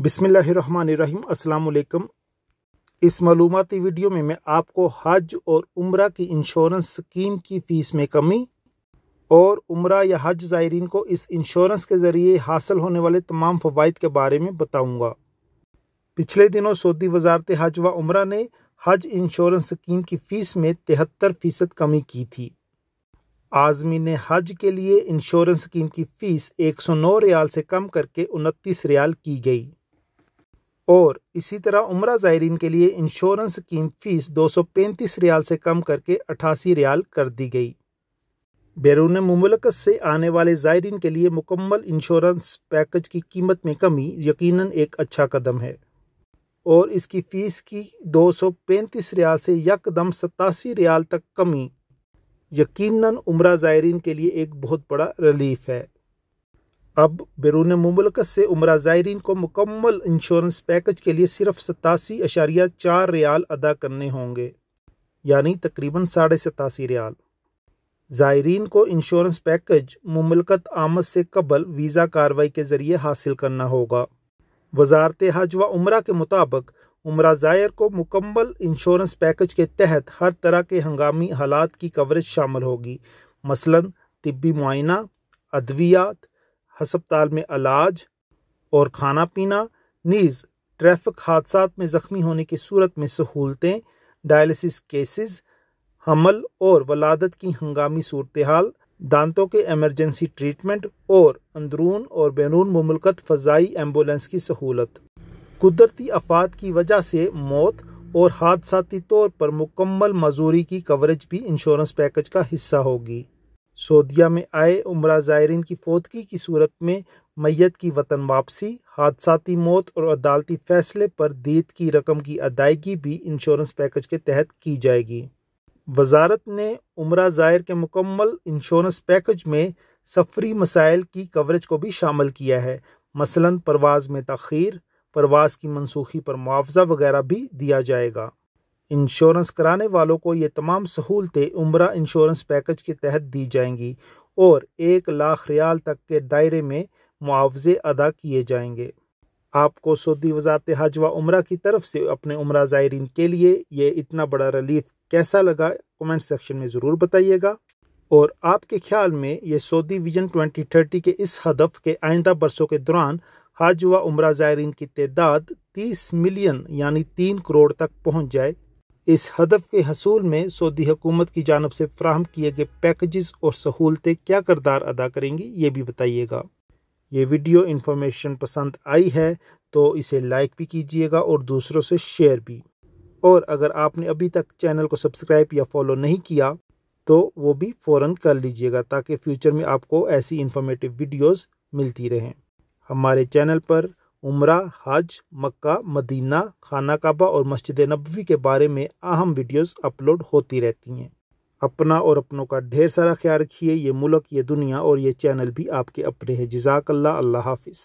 बिसमीम् अल्लाम इस मालूमती वीडियो में मैं आपको हज और उम्र की इंश्योरेंस स्कीम की फ़ीस में कमी और उम्र या हज ज़ायरीन को इस इंश्योरेंस के ज़रिए हासिल होने वाले तमाम फ़वाद के बारे में बताऊँगा पिछले दिनों सऊदी वजारत हज व उम्र ने हज इंश्योरेंस स्कीम की फ़ीस में तिहत्तर फ़ीसद कमी की थी आजमीन हज के लिए इंश्योरेंस स्कीम की फ़ीस एक सौ नौ रियाल से कम करके उनतीस रियाल की गई और इसी तरह उम्र ज़ायरीन के लिए इंश्योरेंस की फ़ीस दो सौ पैंतीस रियाल से कम करके अठासी रियाल कर दी गई बैरून ममलकत से आने वाले ज़ायरीन के लिए मुकम्मल इंश्योरेंस पैकेज की कीमत में कमी यकीनन एक अच्छा कदम है और इसकी फ़ीस की दो सौ पैंतीस रियाल से यकदम सतासी रियाल तक कमी यकीनन उम्र ज़ायरीन के लिए एक बहुत बड़ा रिलीफ है अब बैरून ममलकत से उम्र ज़ायरीन को मुकम्मल इंश्योरेंस पैकेज के लिए सिर्फ सतासी अशारिया चार रियाल अदा करने होंगे यानी तकरीबन साढ़े सतासी रियाल ज़ायरीन को इंश्योरेंस पैकेज ममलकत आमद से कबल वीज़ा कार्रवाई के ज़रिए हासिल करना होगा वजारत हज व उम्र के मुताबिक उम्र ज़ायर को मुकम्मल इंश्योरेंस पैकेज के तहत हर तरह के हंगामी हालात की कवरेज शामिल होगी मसलन तबी मुआना अद्वियात हस्पताल में इलाज और खाना पीना नीज़ ट्रैफिक हादसा में ज़ख्मी होने की सूरत में सहूलतें डायलिसिस केसेस हमल और वलादत की हंगामी सूरत हाल दांतों के एमरजेंसी ट्रीटमेंट और अंदरून और बैरून ममलकत फ़जाई एम्बुलेंस की सहूलत कुदरती अफात की वजह से मौत और हादसाती तौर पर मुकम्मल मजूरी की कवरेज भी इंश्योरेंस पैकेज का हिस्सा होगी सोदिया में आए उम्र ज़ायरीन की फोतगी की सूरत में मैत की वतन वापसी हादसाती मौत और अदालती फैसले पर दीद की रकम की अदायगी भी इंश्योरेंस पैकेज के तहत की जाएगी वजारत ने उम्र ज़ायर के मुकम्मल इंश्योरेंस पैकेज में सफरी मसाइल की कवरेज को भी शामिल किया है मसलन परवाज़ में तखीर परवाज़ की मनसूखी पर मुआवजा वगैरह भी दिया जाएगा इंश्योरेंस कराने वालों को ये तमाम सहूलतें उम्र इंश्योरेंस पैकेज के तहत दी जाएंगी और एक लाख रियाल तक के दायरे में मुआवजे अदा किए जाएंगे आपको सऊदी वजारत हज व उम्र की तरफ से अपने उम्र ज़ायरीन के लिए ये इतना बड़ा रिलीफ कैसा लगा कमेंट सेक्शन में ज़रूर बताइएगा और आपके ख्याल में ये सऊदी विजन 2030 के इस हदफ के आइंदा बरसों के दौरान हज व उम्र ज़ायरीन की तदाद 30 मिलियन यानी 3 करोड़ तक पहुंच जाए इस हदफ के हसूल में सऊदी हुकूमत की जानब से फ्राहम किए गए पैकेजेस और सहूलतें क्या करदार अदा करेंगी ये भी बताइएगा ये वीडियो इन्फॉर्मेशन पसंद आई है तो इसे लाइक भी कीजिएगा और दूसरों से शेयर भी और अगर आपने अभी तक चैनल को सब्सक्राइब या फॉलो नहीं किया तो वो भी फ़ौर कर लीजिएगा ताकि फ्यूचर में आपको ऐसी इन्फॉर्मेटिव वीडियोज़ मिलती रहें हमारे चैनल पर उम्र हज मक्का मदीना खाना काबा और मस्जिद नबवी के बारे में अहम वीडियोस अपलोड होती रहती हैं अपना और अपनों का ढेर सारा ख्याल रखिए ये मुल्क ये दुनिया और ये चैनल भी आपके अपने हैं जजाकल्ला अल्लाह हाफिज़